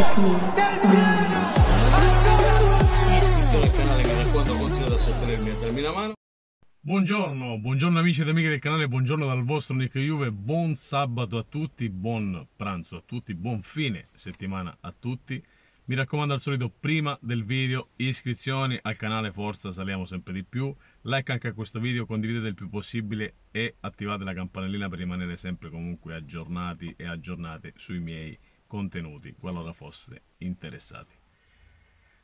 Iscrizione al canale che nel quanto continua a sostenermi a darmi una mano. Buongiorno, buongiorno amici ed amiche del canale, buongiorno dal vostro Nick Juve, buon sabato a tutti, buon pranzo a tutti, buon fine settimana a tutti. Mi raccomando al solito prima del video iscrizioni al canale Forza Saliamo sempre di più, like anche a questo video, condividete il più possibile e attivate la campanellina per rimanere sempre comunque aggiornati e aggiornate sui miei contenuti, qualora foste interessati.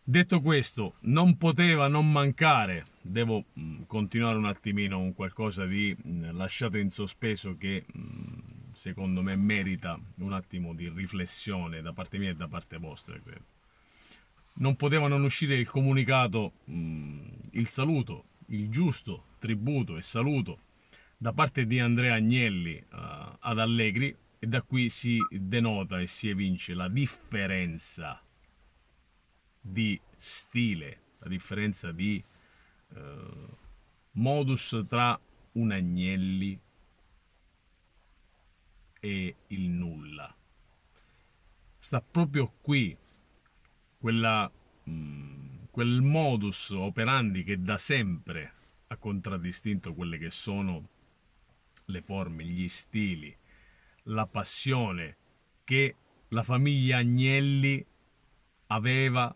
Detto questo, non poteva non mancare, devo mm, continuare un attimino con qualcosa di mm, lasciato in sospeso che mm, secondo me merita un attimo di riflessione da parte mia e da parte vostra, credo. Non poteva non uscire il comunicato, il saluto, il giusto tributo e saluto da parte di Andrea Agnelli eh, ad Allegri, e da qui si denota e si evince la differenza di stile, la differenza di eh, modus tra un agnelli e il nulla. Sta proprio qui quella, mh, mm, quel modus operandi che da sempre ha contraddistinto quelle che sono le forme, gli stili, la passione che la famiglia Agnelli aveva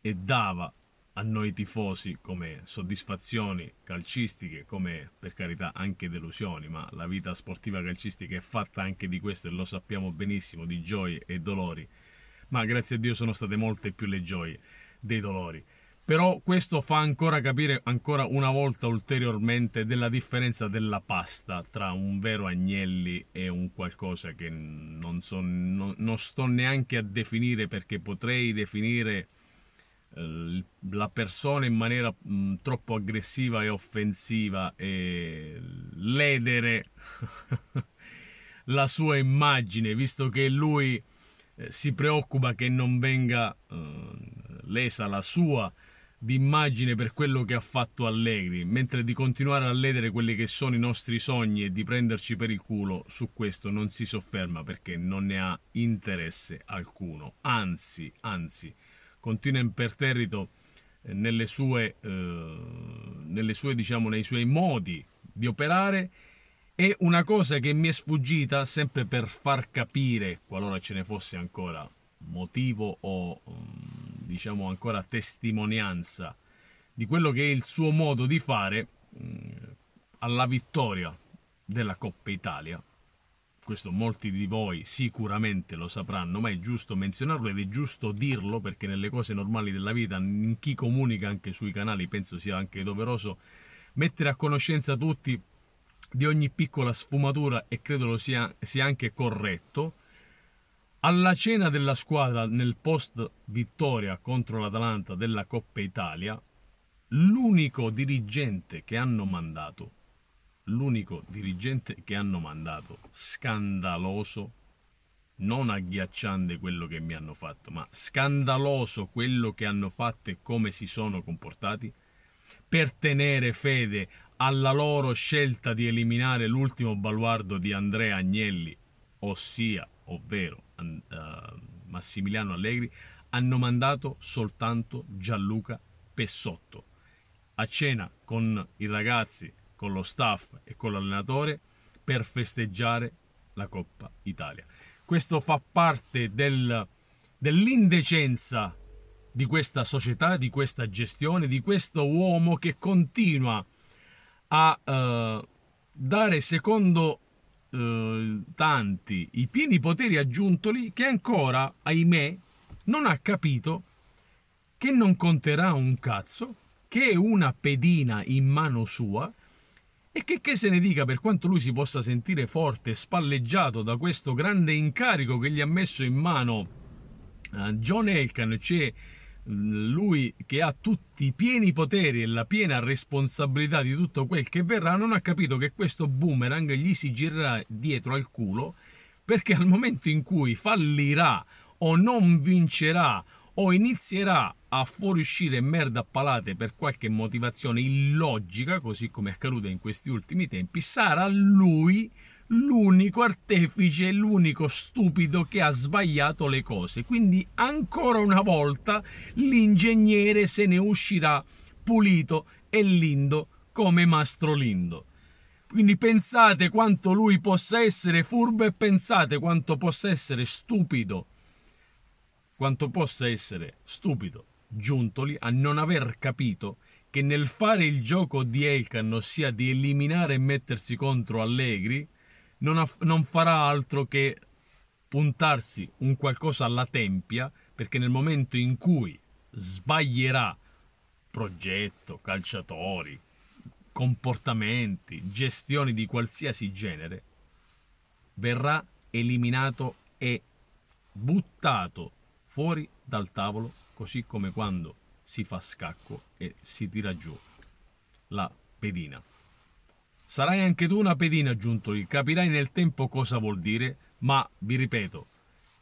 e dava a noi tifosi come soddisfazioni calcistiche, come per carità anche delusioni, ma la vita sportiva calcistica è fatta anche di questo e lo sappiamo benissimo, di gioie e dolori. Ma grazie a Dio sono state molte più le gioie dei dolori però questo fa ancora capire ancora una volta ulteriormente della differenza della pasta tra un vero agnelli e un qualcosa che non, so, non, non sto neanche a definire perché potrei definire eh, la persona in maniera mh, mm, troppo aggressiva e offensiva e ledere la sua immagine visto che lui eh, si preoccupa che non venga eh, lesa la sua di immagine per quello che ha fatto Allegri, mentre di continuare a ledere quelli che sono i nostri sogni e di prenderci per il culo, su questo non si sofferma perché non ne ha interesse alcuno. Anzi, anzi, continua imperterrito eh, nelle sue, eh, nelle sue diciamo, nei suoi modi di operare. E una cosa che mi è sfuggita, sempre per far capire, qualora ce ne fosse ancora motivo o... Um, diciamo ancora testimonianza di quello che è il suo modo di fare mh, mm, alla vittoria della Coppa Italia. Questo molti di voi sicuramente lo sapranno, ma è giusto menzionarlo ed è giusto dirlo perché nelle cose normali della vita, in chi comunica anche sui canali, penso sia anche doveroso mettere a conoscenza tutti di ogni piccola sfumatura e credo lo sia, sia anche corretto alla cena della squadra nel post vittoria contro l'Atalanta della Coppa Italia, l'unico dirigente che hanno mandato, l'unico dirigente che hanno mandato, scandaloso, non agghiacciante quello che mi hanno fatto, ma scandaloso quello che hanno fatto e come si sono comportati, per tenere fede alla loro scelta di eliminare l'ultimo baluardo di Andrea Agnelli, ossia ovvero uh, Massimiliano Allegri, hanno mandato soltanto Gianluca Pessotto. A cena con i ragazzi, con lo staff e con l'allenatore per festeggiare la Coppa Italia. Questo fa parte del, dell'indecenza di questa società, di questa gestione, di questo uomo che continua a eh, dare secondo eh, tanti i pieni poteri aggiuntoli che ancora, ahimè, non ha capito che non conterà un cazzo, che è una pedina in mano sua e che, che se ne dica per quanto lui si possa sentire forte spalleggiato da questo grande incarico che gli ha messo in mano eh, John Elkan, cioè lui che ha tutti i pieni poteri e la piena responsabilità di tutto quel che verrà, non ha capito che questo boomerang gli si girerà dietro al culo perché al momento in cui fallirà o non vincerà o inizierà a fuoriuscire merda a palate per qualche motivazione illogica, così come è accaduto in questi ultimi tempi, sarà lui l'unico artefice, l'unico stupido che ha sbagliato le cose. Quindi ancora una volta l'ingegnere se ne uscirà pulito e lindo come Mastro Lindo. Quindi pensate quanto lui possa essere furbo e pensate quanto possa essere stupido, quanto possa essere stupido Giuntoli a non aver capito che nel fare il gioco di Elkan, ossia di eliminare e mettersi contro Allegri, non, aff- non farà altro che puntarsi un qualcosa alla tempia, perché nel momento in cui sbaglierà progetto, calciatori, comportamenti, gestioni di qualsiasi genere, verrà eliminato e buttato fuori dal tavolo, così come quando si fa scacco e si tira giù la pedina. Sarai anche tu una pedina, aggiuntogli, capirai nel tempo cosa vuol dire, ma, vi ripeto,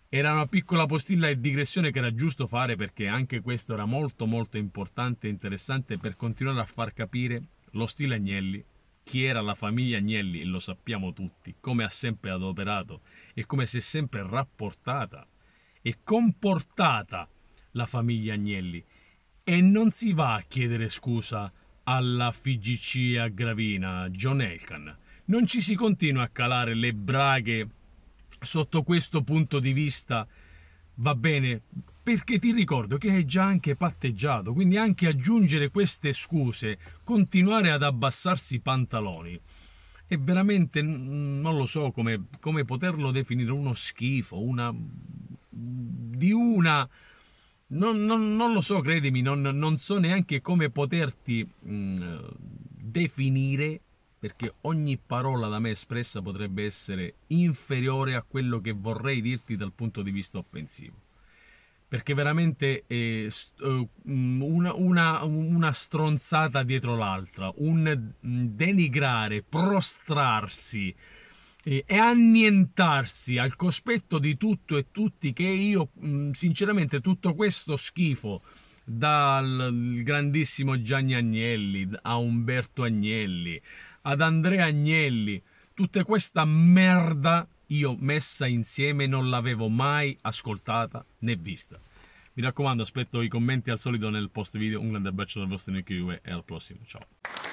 era una piccola postilla e digressione che era giusto fare perché anche questo era molto molto importante e interessante per continuare a far capire lo stile Agnelli, chi era la famiglia Agnelli, e lo sappiamo tutti, come ha sempre adoperato e come si è sempre rapportata e comportata la famiglia Agnelli. E non si va a chiedere scusa alla FIGC a Gravina, John Elkan. Non ci si continua a calare le braghe sotto questo punto di vista, va bene, perché ti ricordo che hai già anche patteggiato, quindi anche aggiungere queste scuse, continuare ad abbassarsi i pantaloni, è veramente, non lo so come, come poterlo definire, uno schifo, una... di una non, non, non, lo so, credimi, non, non so neanche come poterti mh, mm, definire, perché ogni parola da me espressa potrebbe essere inferiore a quello che vorrei dirti dal punto di vista offensivo. Perché veramente è eh, st- eh, mm, una, una, una, stronzata dietro l'altra, un mm, denigrare, prostrarsi, e annientarsi al cospetto di tutto e tutti che io sinceramente tutto questo schifo dal grandissimo Gianni Agnelli a Umberto Agnelli ad Andrea Agnelli tutta questa merda io messa insieme non l'avevo mai ascoltata né vista mi raccomando aspetto i commenti al solito nel post video un grande abbraccio dal vostro Nick e al prossimo ciao